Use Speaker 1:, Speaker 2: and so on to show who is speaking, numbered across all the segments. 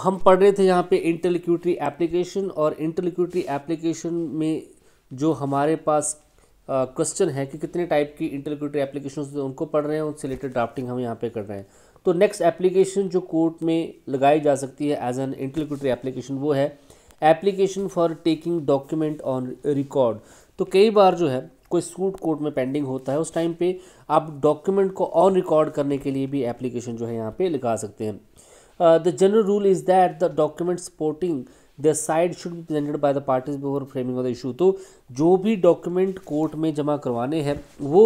Speaker 1: हम पढ़ रहे थे यहाँ पे इंटरलिक्यूटरी एप्लीकेशन और इंटरलिक्यूटरी एप्लीकेशन में जो हमारे पास क्वेश्चन है कि कितने टाइप की इंटरलिक्यूटरी एप्लीकेशन उनको पढ़ रहे हैं उनसे रिलेटेड ड्राफ्टिंग हम यहाँ पे कर रहे हैं तो नेक्स्ट एप्लीकेशन जो कोर्ट में लगाई जा सकती है एज एन इंटरलिक्यूटरी एप्लीकेशन वो है application for taking document on record तो कई बार जो है कोई सूट कोर्ट में पेंडिंग होता है उस टाइम पे आप डॉक्यूमेंट को ऑन रिकॉर्ड करने के लिए भी एप्लीकेशन जो है यहाँ पे लगा सकते हैं the general rule is that the document supporting the side should be presented by the parties before framing of the issue तो जो भी document court में जमा करवाने हैं वो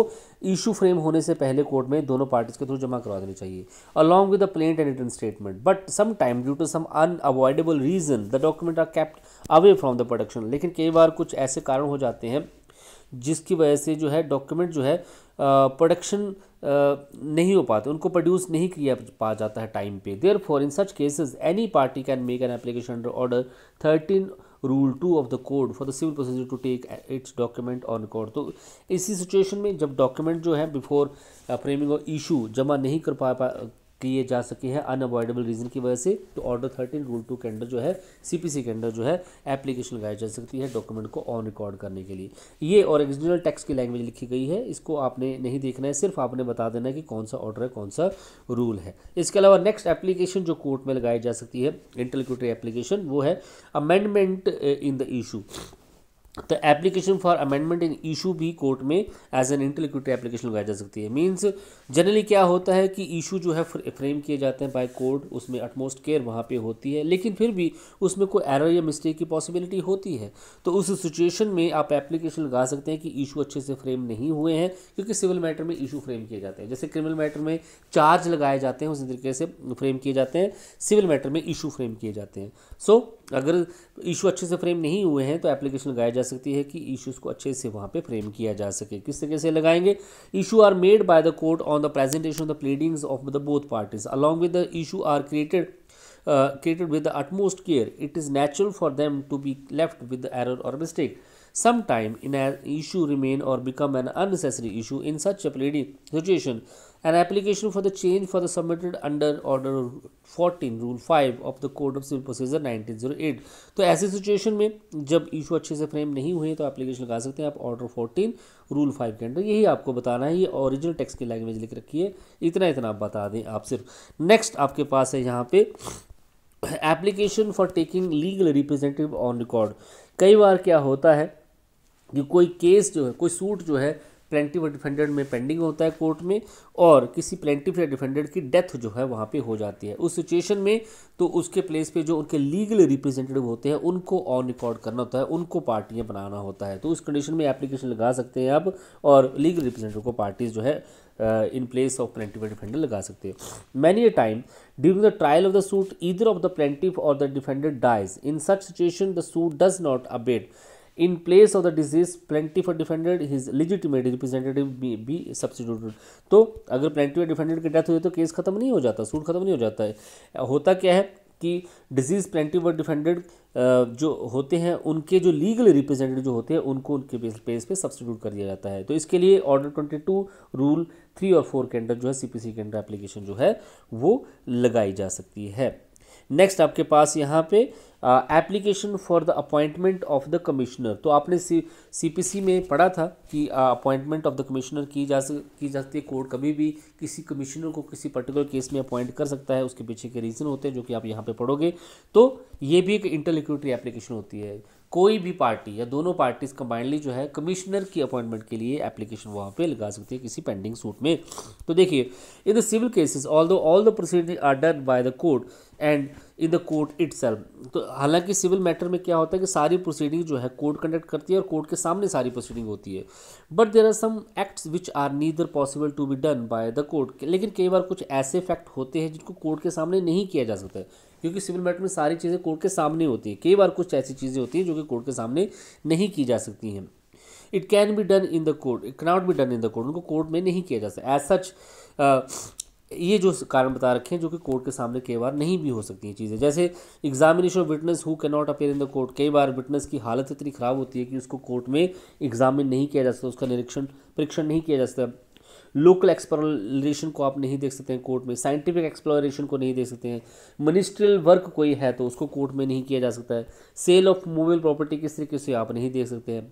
Speaker 1: issue frame होने से पहले court में दोनों parties के थ्रू जमा करवा देने चाहिए along with the plain and written statement but sometime due to some unavoidable reason the document are kept away from the production लेकिन कई बार कुछ ऐसे कारण हो जाते हैं जिसकी वजह से जो है डॉक्यूमेंट जो है प्रोडक्शन नहीं हो पाते उनको प्रोड्यूस नहीं किया पा जाता है टाइम पे therefore in such cases any party can make an application under order thirteen rule two of the code for the civil procedure to take its document on record तो इसी situation में जब document जो है before framing of issue जमा नहीं कर पा पा किए जा सके हैं अनअवॉइडेबल रीज़न की वजह से तो ऑर्डर थर्टीन रूल टू के अंडर जो है सीपीसी के अंडर जो है एप्लीकेशन लगाई जा सकती है डॉक्यूमेंट को ऑन रिकॉर्ड करने के लिए ये ओरिजिनल टैक्स की लैंग्वेज लिखी गई है इसको आपने नहीं देखना है सिर्फ आपने बता देना है कि कौन सा ऑर्डर है कौन सा रूल है इसके अलावा नेक्स्ट एप्लीकेशन जो कोर्ट में लगाई जा सकती है इंटरलिक्यूटरी एप्लीकेशन वो है amendment in the issue the application for amendment in issue भी कोर्ट में एज एन इंटेलिक्विटी एप्लीकेशन लगाई जा सकती है मीन्स जनरली क्या होता है कि इशू जो है फ्रेम किए जाते हैं बाय कोर्ट उसमें अटमोस्ट केयर वहाँ पे होती है लेकिन फिर भी उसमें कोई एरर या मिस्टेक की पॉसिबिलिटी होती है तो उस सिचुएशन में आप एप्लीकेशन लगा सकते हैं कि इशू अच्छे से फ्रेम नहीं हुए हैं क्योंकि सिविल मैटर में इशू फ्रेम किए जाते हैं जैसे क्रिमिनल मैटर में चार्ज लगाए जाते हैं उसी तरीके से फ्रेम किए जाते हैं सिविल मैटर में इशू फ्रेम किए जाते हैं सो so, अगर इशू अच्छे से फ्रेम नहीं हुए हैं तो एप्लीकेशन लगाई जा सकती है कि इशूज़ को अच्छे से वहाँ पे फ्रेम किया जा सके किस तरीके से लगाएंगे issue are made by the court on the presentation of the pleadings of the both parties along with the issue are created created with the utmost care it is natural for them to be left with error और mistake some time in issue remain और become an unnecessary issue in such a situation An application for the change for the submitted under Order 14 Rule 5 of the Code of Civil Procedure 1908. तो ऐसी situation में जब issue अच्छे से frame नहीं हुए तो एप्लीकेशन लगा सकते हैं आप ऑर्डर 14 रूल 5 के अंडर यही आपको बताना है ये ओरिजिनल टेक्स्ट की लैंग्वेज लिख रखी है इतना इतना आप बता दें आप सिर्फ नेक्स्ट आपके पास है यहाँ पे application for taking legal representative on record कई बार क्या होता है कि कोई केस जो है कोई सूट जो है प्लेंटिव डिफेंडेंट में पेंडिंग होता है कोर्ट में और किसी प्लेंटिव या डिफेंडेंट की डेथ जो है वहाँ पे हो जाती है उस सिचुएशन में तो उसके प्लेस पे जो उनके लीगल रिप्रेजेंटेटिव होते हैं उनको ऑन रिकॉर्ड करना होता है उनको पार्टियाँ बनाना होता है तो उस कंडीशन में एप्लीकेशन लगा सकते हैं आप और लीगल रिप्रेजेंटेटिव को पार्टीज जो है in place of plaintiff defendant लगा सकते हैं many a time during the trial of the suit either of the plaintiff और the defendant dies in such situation the suit does not abate in place of the disease plaintiff or defendant his legitimate representative be substituted तो अगर plenty या defended की death हो जाए तो case खत्म नहीं हो जाता सूट खत्म नहीं हो जाता है होता क्या है कि डिजीज़ प्लेंटी और डिफेंडेड जो होते हैं उनके जो लीगल रिप्रेजेंटेटिव जो होते हैं उनको उनके बेस पे सब्सटीट्यूट कर दिया जाता है तो इसके लिए order twenty two rule three और फोर के अंडर जो है सीपीसी के अंडर एप्लीकेशन जो है वो लगाई जा सकती है नेक्स्ट आपके पास यहाँ पे application for the appointment of the commissioner तो आपने सी सी में पढ़ा था कि अपॉइंटमेंट ऑफ द कमिश्नर की जा की जाती है कोर्ट कभी भी किसी कमिश्नर को किसी पर्टिकुलर केस में अपॉइंट कर सकता है उसके पीछे के रीज़न होते हैं जो कि आप यहाँ पे पढ़ोगे तो ये भी एक इंटरलिक्यूटरी एप्लीकेशन होती है कोई भी पार्टी या दोनों पार्टीज कंबाइंडली जो है कमिश्नर की अपॉइंटमेंट के लिए एप्लीकेशन वहाँ पे लगा सकती है किसी पेंडिंग सूट में तो देखिए in the civil cases although all the proceeding are done by the court and in the court it तो हालांकि सिविल मैटर में क्या होता है कि सारी प्रोसीडिंग जो है कोर्ट कंडक्ट करती है और कोर्ट के सामने सारी प्रोसीडिंग होती है but there are some acts which are neither possible to be done by the court लेकिन कई बार कुछ ऐसे फैक्ट होते हैं जिनको कोर्ट के सामने नहीं किया जा सकता है क्योंकि सिविल मैटर में सारी चीज़ें कोर्ट के सामने होती हैं कई बार कुछ ऐसी चीज़ें होती हैं जो कि कोर्ट के सामने नहीं की जा सकती हैं it can be done in the court it cannot be done in the court उनको कोर्ट में नहीं किया जा सकता एज सच ये जो कारण बता रखे हैं जो कि कोर्ट के सामने कई बार नहीं भी हो सकती हैं चीज़ें जैसे examination of witness who can not appear in the court कई बार विटनेस की हालत इतनी ख़राब होती है कि उसको कोर्ट में एग्जामिन नहीं किया जा सकता उसका निरीक्षण परीक्षण नहीं किया जा सकता लोकल एक्सप्लोरेशन को आप नहीं देख सकते हैं कोर्ट में साइंटिफिक एक्सप्लोरेशन को नहीं देख सकते हैं मिनिस्ट्रियल वर्क कोई है तो उसको कोर्ट में नहीं किया जा सकता है सेल ऑफ मूवेबल प्रॉपर्टी किस तरीके से आप नहीं देख सकते हैं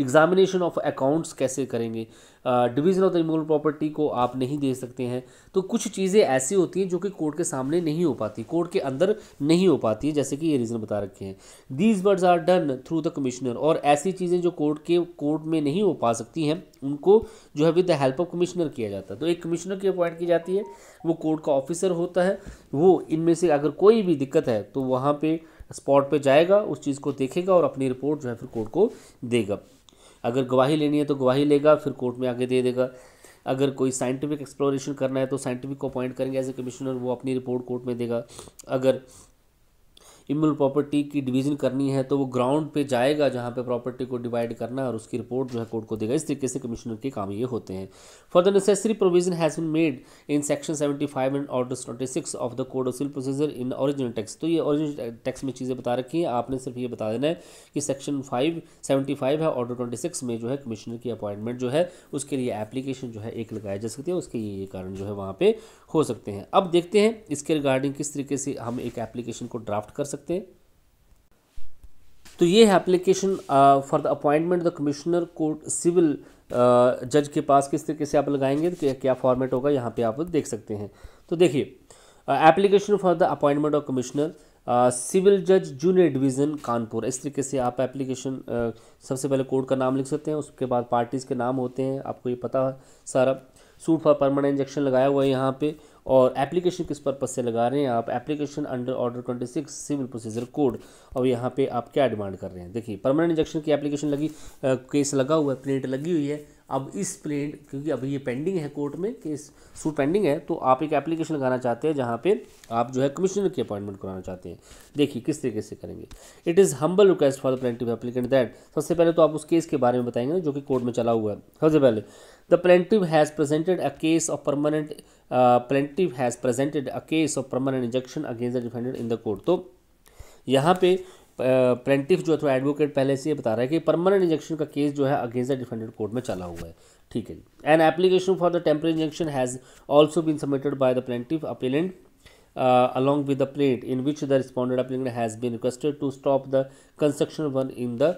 Speaker 1: एग्जामिनेशन ऑफ अकाउंट्स कैसे करेंगे division of the immovable property को आप नहीं दे सकते हैं तो कुछ चीज़ें ऐसी होती हैं जो कि कोर्ट के सामने नहीं हो पाती कोर्ट के अंदर नहीं हो पाती है जैसे कि ये रीज़न बता रखे हैं these words are done through the commissioner और ऐसी चीज़ें जो कोर्ट के कोर्ट में नहीं हो पा सकती हैं उनको जो है with the help of commissioner किया जाता है तो एक कमिश्नर की अपॉइंट की जाती है वो कोर्ट का ऑफिसर होता है वो इनमें से अगर कोई भी दिक्कत है तो वहाँ पर स्पॉट पे जाएगा उस चीज़ को देखेगा और अपनी रिपोर्ट जो है फिर कोर्ट को देगा अगर गवाही लेनी है तो गवाही लेगा फिर कोर्ट में आगे दे देगा अगर कोई साइंटिफिक एक्सप्लोरेशन करना है तो साइंटिफिक को अपॉइंट करेंगे एज ए कमिश्नर वो अपनी रिपोर्ट कोर्ट में देगा अगर इमल प्रॉपर्टी की डिवीज़न करनी है तो वो ग्राउंड पे जाएगा जहाँ पे प्रॉपर्टी को डिवाइड करना और उसकी रिपोर्ट जो है कोर्ट को देगा इस तरीके से कमिश्नर के काम ये होते हैं for the necessary provision has been made in section seventy five and order twenty six of the code of civil procedure in original tax तो ये ओरिजिनल टैक्स में चीज़ें बता रखी हैं आपने सिर्फ ये बता देना है कि सेक्शन फाइव सेवेंटी फाइव है ऑर्डर ट्वेंटी सिक्स में जो है कमिश्नर की अपॉइंटमेंट जो है उसके लिए एप्लीकेशन जो है एक लगाया जा सकती है उसके ये कारण जो है वहाँ पर हो सकते हैं अब देखते हैं इसके रिगार्डिंग किस तरीके से हम एक एप्लीकेशन को ड्राफ्ट कर सकते तो ये है application for the appointment the commissioner court civil जज के पास किस तरीके से आप लगाएंगे तो क्या क्या फॉर्मेट होगा यहाँ पे आप देख सकते हैं तो देखिए application for the appointment of commissioner civil जज जूनियर डिवीज़न कानपुर इस तरीके से आप एप्लीकेशन uh, सबसे पहले कोर्ट का नाम लिख सकते हैं उसके बाद पार्टीज़ के नाम होते हैं आपको ये पता है सारा सूट फॉर परमानेंट इंजेक्शन लगाया हुआ है यहाँ पर और एप्लीकेशन किस पर्पज़ से लगा रहे हैं आप application under order twenty six civil procedure code और यहाँ पे आप क्या डिमांड कर रहे हैं देखिए परमानेंट इंजेक्शन की एप्लीकेशन लगी आ, केस लगा हुआ है प्लेट लगी हुई है अब इस प्लेट क्योंकि अभी ये पेंडिंग है कोर्ट में केस सूट पेंडिंग है तो आप एक एप्लीकेशन लगाना चाहते हैं जहाँ पे आप जो है कमिश्नर की अपॉइंटमेंट कराना चाहते हैं देखिए किस तरीके से करेंगे it is humble request for the plaintiff applicant that सबसे पहले तो आप उस केस के बारे में बताएंगे ना जो कि कोर्ट में चला हुआ है सबसे पहले the plaintiff has presented a case of permanent uh, plaintiff has presented a case of permanent injunction against the defendant in the court तो यहाँ पे प्लेंटिफ जो अथवा एडवोकेट पहले से ये बता रहा है कि परमानेंट इंजेक्शन का केस जो है अगेंस्ट द डिफेंडेंट कोर्ट में चला हुआ है ठीक है an application for the temporary injection has also been submitted by the plaintiff appellant uh, along with the plate in which the respondent applicant has been requested to stop the construction one in the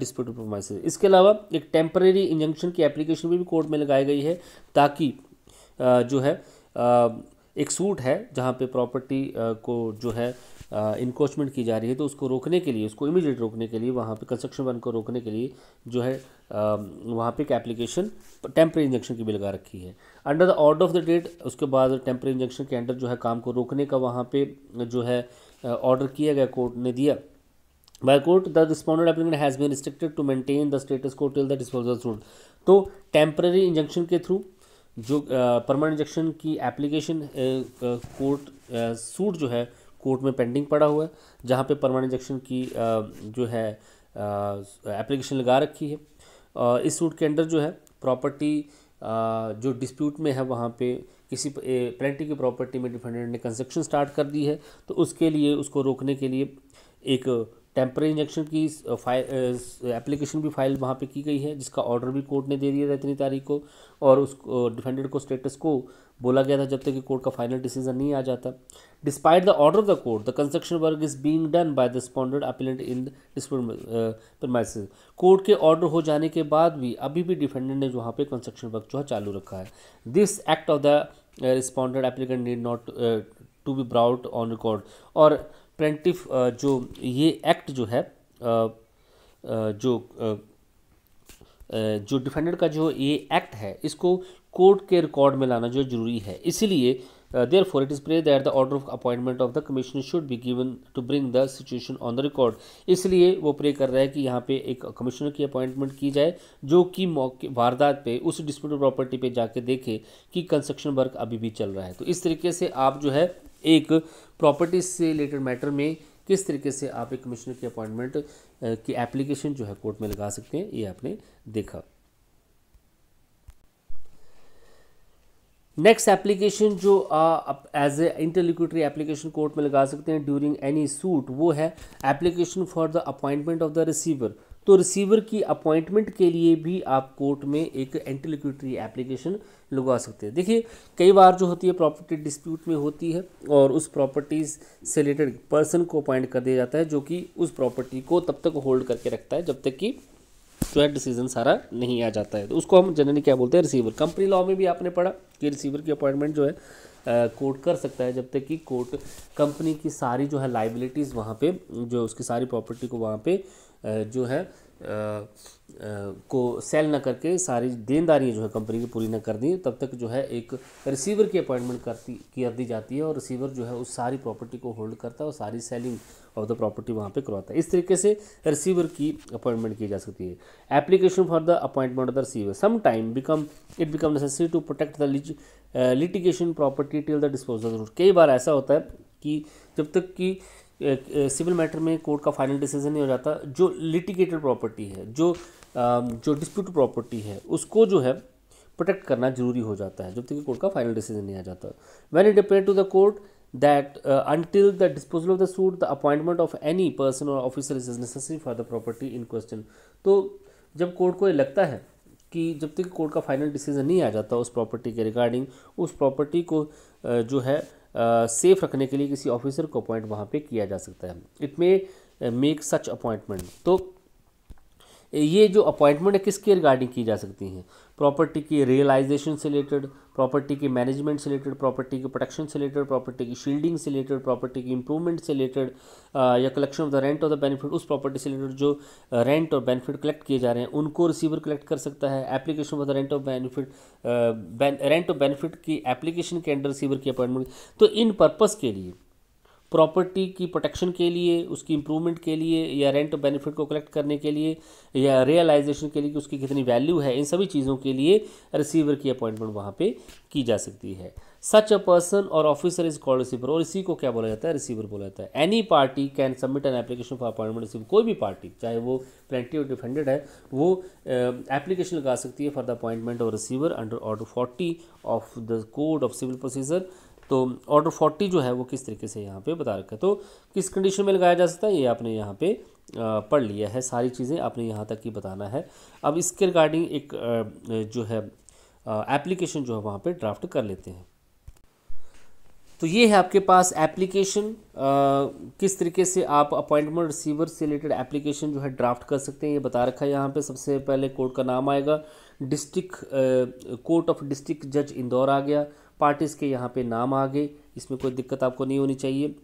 Speaker 1: dispute premises इसके अलावा एक temporary injunction की application भी, भी court में लगाई गई है ताकि जो है एक सूट है जहाँ पे प्रॉपर्टी को जो है इंक्रोचमेंट की जा रही है तो उसको रोकने के लिए उसको इमीडिएट रोकने के लिए वहाँ पे कंस्ट्रक्शन वन को रोकने के लिए जो है वहाँ पे एक एप्लीकेशन टेम्प्रेरी इंजेक्शन की भी लगा रखी है under the order of the date उसके बाद टेम्प्रेरी इंजेक्शन के अंडर जो है काम को रोकने का वहाँ पर जो है ऑर्डर किया गया कोर्ट ने दिया by court the responded applicant has been restricted to maintain the status quo till the disposal suit तो टेम्प्रेरी इंजेक्शन के थ्रू जो परमानेंट इंजेक्शन की एप्लीकेशन कोर्ट सूट जो है कोर्ट में पेंडिंग पड़ा हुआ है जहाँ पे परमानेंट इंजेक्शन की जो है एप्लीकेशन लगा रखी है इस सूट के अंडर जो है प्रॉपर्टी जो डिस्प्यूट में है वहाँ पे किसी प्लेंटी की प्रॉपर्टी में डिफेंडेंट ने कंस्ट्रक्शन स्टार्ट कर दी है तो उसके लिए उसको रोकने के लिए एक टेम्प्रेरी इंजेक्शन की एप्लीकेशन भी फाइल वहाँ पे की गई है जिसका ऑर्डर भी कोर्ट ने दे दिया था इतनी तारीख को और उस डिफेंडेंट को स्टेटस को बोला गया था जब तक कि कोर्ट का फाइनल डिसीजन नहीं आ जाता despite the order of the court the construction work is being done by the responded appellant in this court के ऑर्डर हो जाने के बाद भी अभी भी डिफेंडेंट ने वहाँ पे कंस्ट्रक्शन वर्क जो है चालू रखा है this act of the responded applicant need not to be brought on record और प्रेंटिव जो ये एक्ट जो है जो जो डिफेंडेंट का जो ये एक्ट है इसको कोर्ट के रिकॉर्ड में लाना जो जरूरी है इसीलिए therefore it is pray that the order of appointment of the commissioner should be given to bring the situation on the record इसलिए वो प्रे कर रहा है कि यहाँ पे एक कमिश्नर की अपॉइंटमेंट की जाए जो कि मौके वारदात पे उस डिस्प्यूटेड प्रॉपर्टी पे जाके देखे कि कंस्ट्रक्शन वर्क अभी भी चल रहा है तो इस तरीके से आप जो है एक प्रॉपर्टीज से रिलेटेड मैटर में किस तरीके से आप एक कमिश्नर की अपॉइंटमेंट की एप्लीकेशन जो है कोर्ट में लगा सकते हैं ये आपने देखा नेक्स्ट एप्लीकेशन जो आप as a interlocutory application court में लगा सकते हैं ड्यूरिंग एनी सूट वो है application for the appointment of the receiver तो रिसीवर की अपॉइंटमेंट के लिए भी आप कोर्ट में एक एंटीलिक्यूटरी एप्लीकेशन लगवा सकते हैं देखिए कई बार जो होती है प्रॉपर्टी डिस्प्यूट में होती है और उस प्रॉपर्टीज से रिलेटेड पर्सन को अपॉइंट कर दिया जाता है जो कि उस प्रॉपर्टी को तब तक होल्ड करके रखता है जब तक कि जो है डिसीजन सारा नहीं आ जाता है तो उसको हम जनरली क्या बोलते हैं रिसीवर कंपनी लॉ में भी आपने पढ़ा कि रिसीवर की अपॉइंटमेंट जो है कोर्ट कर सकता है जब तक कि कोर्ट कंपनी की सारी जो है लाइबिलिटीज़ वहाँ पे जो उसकी सारी प्रॉपर्टी को वहाँ पे जो है आ, आ, को सेल ना करके सारी देनदारियाँ जो है कंपनी की पूरी ना कर दी तब तक जो है एक रिसीवर की अपॉइंटमेंट करती कर दी जाती है और रिसीवर जो है उस सारी प्रॉपर्टी को होल्ड करता है और सारी सेलिंग ऑफ द प्रॉपर्टी वहाँ पे करवाता है इस तरीके से रिसीवर की अपॉइंटमेंट की जा सकती है application for the appointment of the receiver some time become it become necessary to protect the litigation property till the disposal कई बार ऐसा होता है कि जब तक कि सिविल मैटर में कोर्ट का फाइनल डिसीजन नहीं हो जाता जो लिटिगेटेड प्रॉपर्टी है जो जो डिस्प्यूट प्रॉपर्टी है उसको जो है प्रोटेक्ट करना जरूरी हो जाता है जब तक कोर्ट का फाइनल डिसीजन नहीं आ जाता when it appear to the court that until the disposal of the suit the appointment of any person और officer is necessary for the property in question तो जब कोर्ट को ये लगता है कि जब तक कोर्ट का फाइनल डिसीजन नहीं आ जाता उस प्रॉपर्टी के रिगार्डिंग उस प्रॉपर्टी को जो है सेफ रखने के लिए किसी ऑफिसर को अपॉइंट वहाँ पे किया जा सकता है it may make such appointment तो ये जो अपॉइंटमेंट है किसके रिगार्डिंग की जा सकती हैं प्रॉपर्टी की रियलाइजेशन से रिलेटेड प्रॉपर्टी के मैनेजमेंट से रिलेटेड प्रॉपर्टी के प्रोटेक्शन से रिलेटेड प्रॉपर्टी की शील्डिंग से रिलेटेड प्रॉपर्टी की इंप्रूवमेंट से रिलेटेड या कलेक्शन ऑफ द रेंट और द बेनिफिट उस प्रॉपर्टी से रिलेटेड जो रेंट और बेनिफिट कलेक्ट किए जा रहे हैं उनको रिसीवर कलेक्ट कर सकता है application of the rent of benefit rent of benefit की एप्लीकेशन के अंडर रिसीवर की अपॉइंटमेंट तो इन पर्पज़ के लिए प्रॉपर्टी की प्रोटेक्शन के लिए उसकी इम्प्रूवमेंट के लिए या रेंट बेनिफिट को कलेक्ट करने के लिए या रियलाइजेशन के लिए कि उसकी कितनी वैल्यू है इन सभी चीज़ों के लिए रिसीवर की अपॉइंटमेंट वहाँ पे की जा सकती है सच अ पर्सन और ऑफिसर इज कॉल्ड रिसीवर और इसी को क्या बोला जाता है रिसीवर बोला जाता है any party can submit an application for appointment receiver कोई भी पार्टी चाहे वो प्लेंटी और डिफेंडेड है वो एप्लीकेशन लगा सकती है for the appointment of receiver under order forty of the code of civil procedure तो ऑर्डर फोर्टी जो है वो किस तरीके से यहाँ पे बता रखा है तो किस कंडीशन में लगाया जा सकता है ये आपने यहाँ पे पढ़ लिया है सारी चीज़ें आपने यहाँ तक ही बताना है अब इसके रिगार्डिंग एक जो है एप्लीकेशन जो है वहाँ पे ड्राफ्ट कर लेते हैं तो ये है आपके पास एप्लीकेशन किस तरीके से आप अपॉइंटमेंट रिसीवर से रिलेटेड एप्लीकेशन जो है ड्राफ्ट कर सकते हैं ये बता रखा है यहाँ पे सबसे पहले कोर्ट का नाम आएगा डिस्ट्रिक्ट कोर्ट ऑफ डिस्ट्रिक्ट जज इंदौर आ गया पार्टीज़ के यहाँ पे नाम आ गए इसमें कोई दिक्कत आपको नहीं होनी चाहिए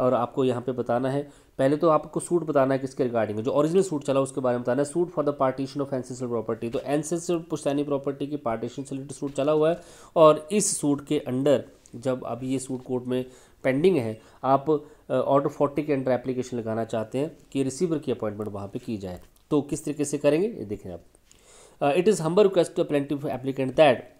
Speaker 1: और आपको यहाँ पे बताना है पहले तो आपको सूट बताना है किसके रिगार्डिंग जो ओरिजिनल सूट चला उसके बारे में बताना है suit for the partition of ancestor property तो एनसेसर पुश्तैनी प्रॉपर्टी की पार्टीशन से रिलेटेड सूट चला हुआ है और इस सूट के अंडर जब अभी ये सूट कोर्ट में पेंडिंग है आप ऑर्डर फोर्टी के अंडर एप्लीकेशन लगाना चाहते हैं कि रिसीवर की अपॉइंटमेंट वहाँ पर की जाए तो किस तरीके से करेंगे ये देखें आप it is humble request to plaintiff applicant that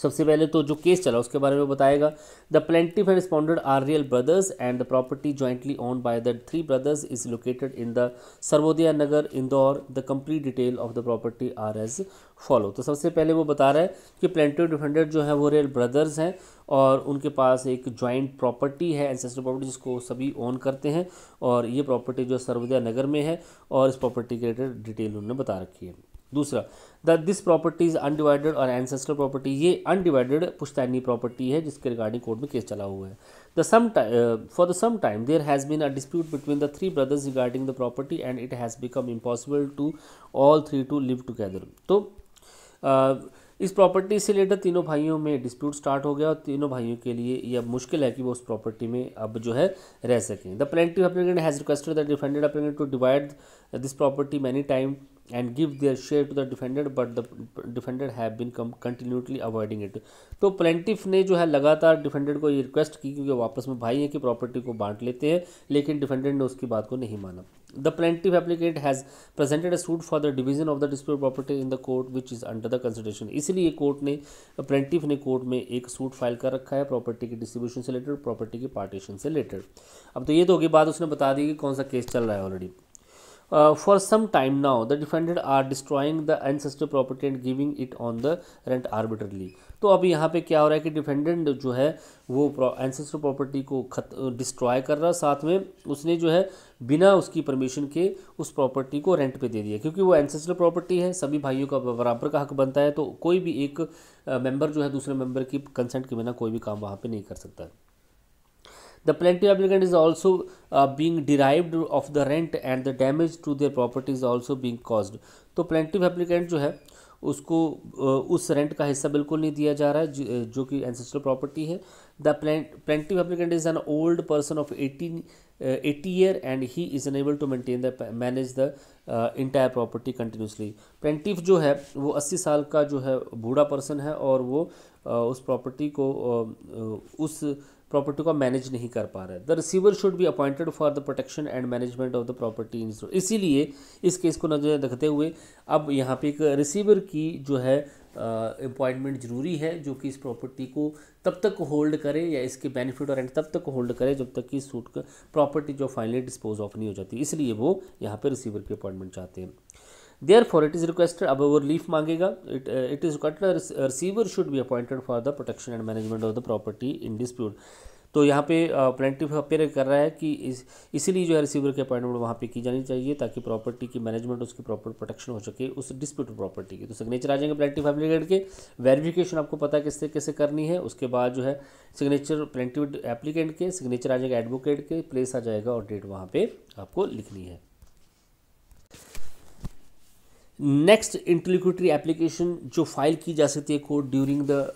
Speaker 1: सबसे पहले तो जो केस चला उसके बारे में बताएगा the plaintiff and responded are real brothers and the property jointly own by the three brothers is located in the Sarvodaya Nagar Indore the complete detail of the property are as follow तो सबसे पहले वो बता रहा है कि प्लेंटिव डिफेंडेड जो है वो रियल ब्रदर्स हैं और उनके पास एक जॉइंट प्रॉपर्टी है एंसेस्टर प्रॉपर्टी जिसको सभी ओन करते हैं और ये प्रॉपर्टी जो सर्वोदया नगर में है और इस प्रॉपर्टी के रिलेटेड डिटेल उन्होंने बता रखी है दूसरा the this property is undivided और एनसेस्टर प्रॉपर्टी ये अनडिवाइडेड पुश्तैनी प्रॉपर्टी है जिसके रिगार्डिंग कोर्ट में केस चला हुआ है the some for the some time there has been a dispute between the three brothers regarding the property and it has become impossible to all three to live together तो uh, इस property से related तीनों भाइयों में dispute start हो गया और तीनों भाइयों के लिए यह मुश्किल है कि वो उस प्रॉपर्टी में अब जो है रह सकें the plaintiff applicant has requested the defendant applicant to divide this property many time and give their share to the defendant but the defendant have been come continuously avoiding it तो plaintiff ने जो है लगातार defendant को ये request की क्योंकि वापस में भाई है कि प्रॉपर्टी को बांट लेते हैं लेकिन डिफेंडेंट ने उसकी बात को नहीं माना the plaintiff applicant has presented a suit for the division of the dispute property in the court which is under the consideration इसलिए कोर्ट ने प्लेंटिव ने कोर्ट में एक सूट फाइल कर रखा है प्रॉपर्टी के डिस्ट्रीब्यूशन से रिलेटेड प्रॉपर्टी के पार्टीशन से रिलेटेड अब तो ये तो होगी बात उसने बता दी कि कौन सा केस चल रहा है already Uh, for some time now, the defendant are destroying the ancestor property and giving it on the rent arbitrarily. तो अब यहाँ पे क्या हो रहा है कि डिफेंडेंट जो है वो एंसेस्टर प्रॉपर्टी को खत डिस्ट्रॉय uh, कर रहा साथ में उसने जो है बिना उसकी परमिशन के उस प्रॉपर्टी को रेंट पे दे दिया क्योंकि वो एंसेस्टर प्रॉपर्टी है सभी भाइयों का बराबर का हक बनता है तो कोई भी एक मेंबर uh, जो है दूसरे मेंबर की कंसेंट के बिना कोई भी काम वहाँ पर नहीं कर सकता है The plaintiff applicant is also uh, being derived of the rent and the damage to their property is also being caused. तो plaintiff applicant जो है उसको uh, उस रेंट का हिस्सा बिल्कुल नहीं दिया जा रहा है जो uh, कि एंसेस्ट्रल प्रॉपर्टी है the plaintiff applicant is an old person of eighteen eighty year and he is unable to maintain the manage the entire property continuously plaintiff जो है वो अस्सी साल का जो है बूढ़ा पर्सन है और वो uh, उस प्रॉपर्टी को uh, uh, उस प्रॉपर्टी को मैनेज नहीं कर पा रहा है the receiver should be appointed for the protection and management of the property इसीलिए इस केस को नजर रखते हुए अब यहाँ पे एक रिसीवर की जो है अपॉइंटमेंट ज़रूरी है जो कि इस प्रॉपर्टी को तब तक होल्ड करे या इसके बेनिफिट और एंड तब तक होल्ड करे जब तक कि सूट प्रॉपर्टी जो फाइनली डिस्पोज ऑफ नहीं हो जाती इसलिए वो यहाँ पर रिसीवर की अपॉइंटमेंट चाहते हैं therefore it is requested अब वो रिलीफ मांगेगा it it is requested receiver should be appointed for the protection and management of the property in dispute तो यहाँ पे प्लेंटिफ uh, अपेयर कर रहा है कि इस इसीलिए जो है रिसीवर की अपॉइंटमेंट वहाँ पे की जानी चाहिए ताकि प्रॉपर्टी की मैनेजमेंट उसकी प्रॉपर प्रोटेक्शन हो सके उस डिस्प्यूट प्रॉपर्टी की तो सिग्नेचर आ जाएंगे प्लेंटिफ एप्लीकेट के वेरिफिकेशन आपको पता है तरीके से करनी है उसके बाद जो है सिग्नेचर प्लेंटिव एप्लीकेंट के सिग्नेचर आ जाएगा एडवोकेट के प्लेस आ जाएगा और डेट वहाँ पर आपको लिखनी है नेक्स्ट इंटलिक्यूटरी एप्लीकेशन जो फाइल की जा सकती है court during the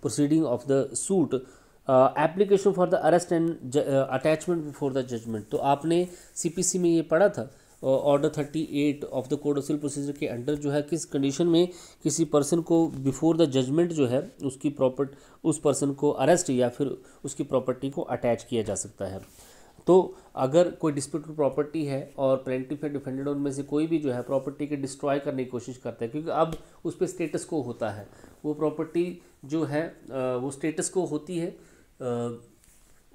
Speaker 1: proceeding of the suit application for the arrest and attachment before the judgment तो आपने सीपीसी में ये पढ़ा था order thirty eight of the code of civil procedure के अंडर जो है किस कंडीशन में किसी पर्सन को बिफोर द जजमेंट जो है उसकी प्रॉपर्ट उस पर्सन को अरेस्ट या फिर उसकी प्रॉपर्टी को अटैच किया जा सकता है तो अगर कोई डिस्प्यूटेड प्रॉपर्टी है और प्लेंटिफ या डिफेंडेड उनमें से कोई भी जो है प्रॉपर्टी के डिस्ट्रॉय करने की कोशिश करता है क्योंकि अब उस पर स्टेटस को होता है वो प्रॉपर्टी जो है वो स्टेटस को होती है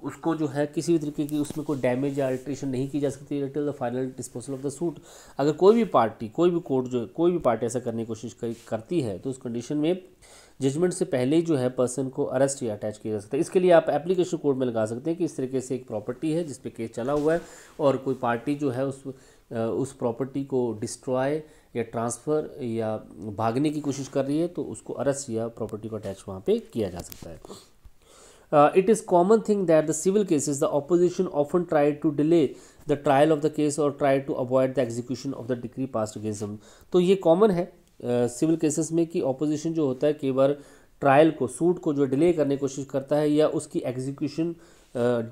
Speaker 1: उसको जो है किसी भी तरीके की उसमें कोई डैमेज या अल्ट्रेशन नहीं की जा सकती till the final disposal of the suit अगर कोई भी पार्टी कोई भी कोर्ट जो कोई भी पार्टी ऐसा करने की कोशिश करती है तो उस कंडीशन में जजमेंट से पहले ही जो है पर्सन को अरेस्ट या अटैच किया जा सकता है इसके लिए आप एप्लीकेशन कोड में लगा सकते हैं कि इस तरीके से एक प्रॉपर्टी है जिसपे केस चला हुआ है और कोई पार्टी जो है उस उस प्रॉपर्टी को डिस्ट्रॉय या ट्रांसफ़र या भागने की कोशिश कर रही है तो उसको अरेस्ट या प्रॉपर्टी को अटैच वहाँ पर किया जा सकता है Uh, it is common thing that the civil cases the opposition often try to delay the trial of the case or try to avoid the execution of the decree passed against them तो ये common है civil cases में कि opposition जो होता है कई बार trial को सूट को जो डिले करने की कोशिश करता है या उसकी एग्जीक्यूशन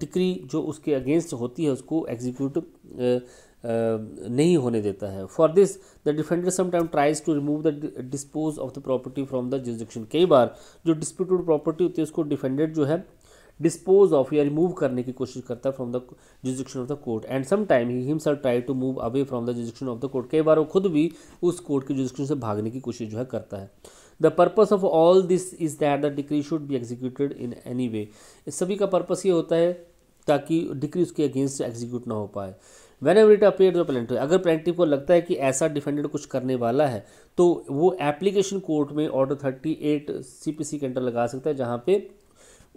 Speaker 1: डिक्री जो उसके अगेंस्ट होती है उसको एग्जीक्यूट नहीं होने देता है for this the defender sometime tries to remove the dispose of the property from the jurisdiction कई बार जो डिस्प्यूटेड प्रॉपर्टी होती है उसको डिफेंडेड जो है डिस्पोज ऑफ या रिमूव करने की कोशिश करता है from the jurisdiction of the court and some time he sir try to move away from the jurisdiction of the court कई बार वो खुद भी उस कोर्ट के जुडिक्शन से भागने की कोशिश जो है करता है the purpose of all this is that the decree should be executed in any way सभी का पर्पस ये होता है ताकि डिक्री उसके अगेंस्ट एग्जीक्यूट ना हो पाए whenever it appear the plaint अगर प्लेंटिव को लगता है कि ऐसा डिफेंडेंट कुछ करने वाला है तो वो एप्लीकेशन कोर्ट में order thirty eight C P C के अंडर लगा सकता है जहाँ पे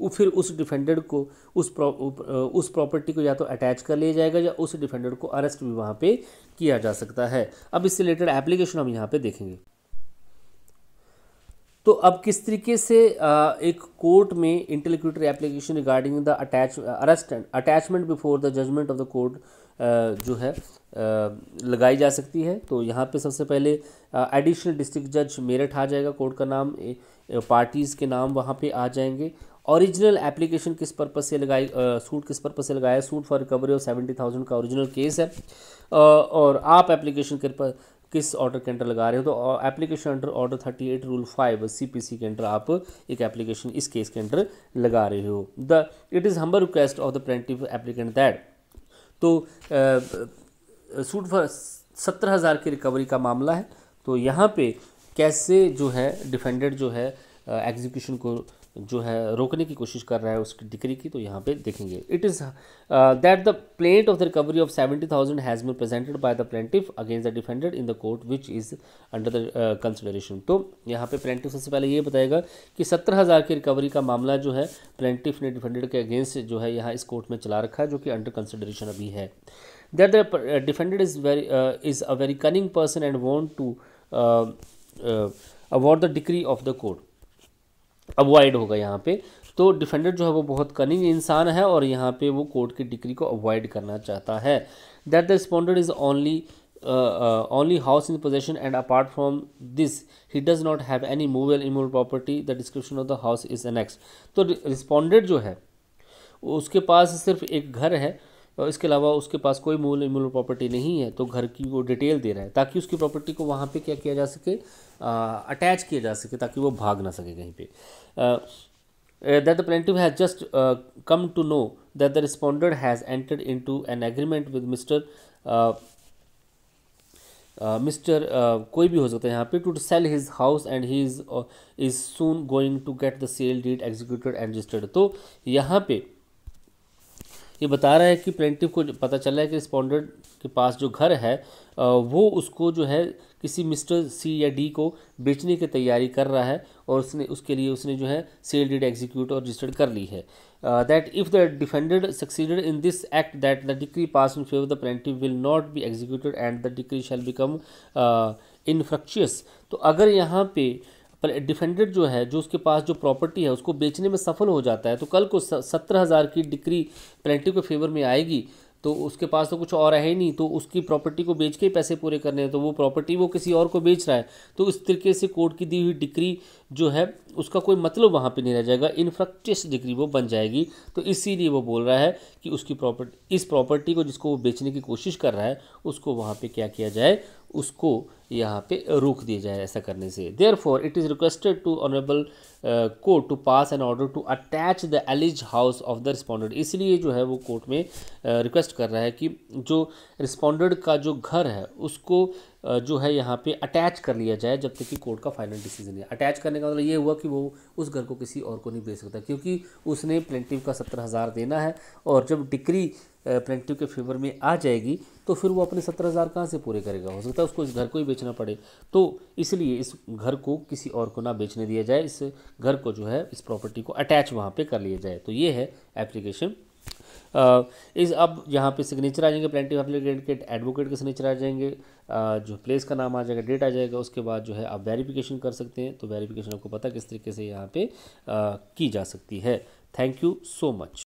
Speaker 1: फिर उस डिफेंडेंट को उस प्रौ, उस प्रॉपर्टी को या तो अटैच कर लिया जाएगा या उस डिफेंडेंट को अरेस्ट भी वहाँ पे किया जा सकता है अब इससे रिलेटेड एप्लीकेशन हम यहाँ पे देखेंगे तो अब किस तरीके से एक कोर्ट में interlocutory application regarding the attach arrest attachment before the judgment of the court जो है लगाई जा सकती है तो यहाँ पे सबसे पहले एडिशनल डिस्ट्रिक्ट जज मेरठ आ जाएगा कोर्ट का नाम पार्टीज़ के नाम वहाँ पे आ जाएंगे ओरिजिनल एप्लीकेशन किस पर्पज से लगाई सूट किस पर्पज से लगाया suit for recovery of seventy thousand का ओरिजिनल केस है आ, और आप एप्लीकेशन के पर किस ऑर्डर के अंडर लगा रहे हो तो application under order thirty eight rule five C P C के अंडर आप एक एप्लीकेशन इस केस के अंडर लगा रहे हो the it is humble request of the plaintiff applicant that तो सूट फॉर सत्तर हज़ार की रिकवरी का मामला है तो यहाँ पे कैसे जो है डिफेंडेड जो है एग्जीक्यूशन को जो है रोकने की कोशिश कर रहा है उसकी डिक्री की तो यहाँ पे देखेंगे it is that the plaint of the recovery of seventy thousand has been presented by the plaintiff against the defendant in the court which is under the consideration तो यहाँ पे प्लेंटिव सबसे पहले ये बताएगा कि सत्तर हज़ार की रिकवरी का मामला जो है प्लेंटिव ने डिफेंडेड के अगेंस्ट जो है यहाँ इस कोर्ट में चला रखा है जो कि अंडर कंसिडरेशन अभी है that the defendant is very is a very cunning person and want to award the decree of the court avoid होगा यहाँ पे तो डिफेंडर जो है वो बहुत कनिंग इंसान है और यहाँ पे वो कोर्ट की डिग्री को अवॉइड करना चाहता है that the respondent is only only house in possession and apart from this he does not have any movable immovable property the description of the house is annex तो respondent जो है उसके पास सिर्फ एक घर है और इसके अलावा उसके पास कोई मूल मूल प्रॉपर्टी नहीं है तो घर की वो डिटेल दे रहा है ताकि उसकी प्रॉपर्टी को वहाँ पे क्या किया जा सके अटैच किया जा सके ताकि वो भाग ना सके कहीं पे that the plaintiff has just come to know that the the has entered into an agreement with mister mister uh, कोई भी हो सकता है यहाँ पे to sell his house and he is is soon going to get the sale deed executed and registered तो यहाँ पे uh, ये बता रहा है कि प्लेंटिव को पता चला है कि रिस्पॉन्डेंट के पास जो घर है वो उसको जो है किसी मिस्टर सी या डी को बेचने की तैयारी कर रहा है और उसने उसके लिए उसने जो है सेल डीड एग्जीक्यूट और रजिस्टर्ड कर ली है that if the defendant succeeded in this act that the decree pass in favour the plaintiff will not be executed and the decree shall become infructuous तो अगर यहाँ पे पर डिफेंडेंट जो है जो उसके पास जो प्रॉपर्टी है उसको बेचने में सफल हो जाता है तो कल को सत्रह हज़ार की डिक्री पेनल्टी के फेवर में आएगी तो उसके पास तो कुछ और है ही नहीं तो उसकी प्रॉपर्टी को बेच के ही पैसे पूरे करने हैं तो वो प्रॉपर्टी वो किसी और को बेच रहा है तो इस तरीके से कोर्ट की दी हुई डिग्री जो है उसका कोई मतलब वहाँ पे नहीं रह जाएगा इनफ्रक्टिस डिग्री वो बन जाएगी तो इसीलिए वो बोल रहा है कि उसकी प्रॉपर्टी इस प्रॉपर्टी को जिसको वो बेचने की कोशिश कर रहा है उसको वहाँ पर क्या किया जाए उसको यहाँ पे रोक दिया जाए ऐसा करने से therefore it is requested to honourable court to pass an order to attach the alleged house of the respondent इसलिए जो है वो कोर्ट में रिक्वेस्ट कर रहा है कि जो रिस्पोंडेंट का जो घर है उसको जो है यहाँ पे अटैच कर लिया जाए जब तक कि कोर्ट का फाइनल डिसीजन है अटैच करने का मतलब ये हुआ कि वो उस घर को किसी और को नहीं बेच सकता क्योंकि उसने प्लेंटिव का सत्तर हज़ार देना है और जब डिक्री प्लेंटिव के फेवर में आ जाएगी तो फिर वो अपने सत्तर हज़ार कहाँ से पूरे करेगा हो सकता है उसको इस घर को ही बेचना पड़े तो इसलिए इस घर को किसी और को ना बेचने दिया जाए इस घर को जो है इस प्रॉपर्टी को अटैच वहाँ पे कर लिया जाए तो ये है एप्लीकेशन इस अब यहाँ पे सिग्नेचर आ जाएंगे प्लेंटिव एप्लीकेट के एडवोकेट के सिग्नेचर आ जाएंगे आ, जो प्लेस का नाम आ जाएगा डेट आ जाएगा उसके बाद जो है आप वेरीफिकेशन कर सकते हैं तो वेरीफिकेशन आपको पता किस तरीके से यहाँ पर की जा सकती है थैंक यू सो मच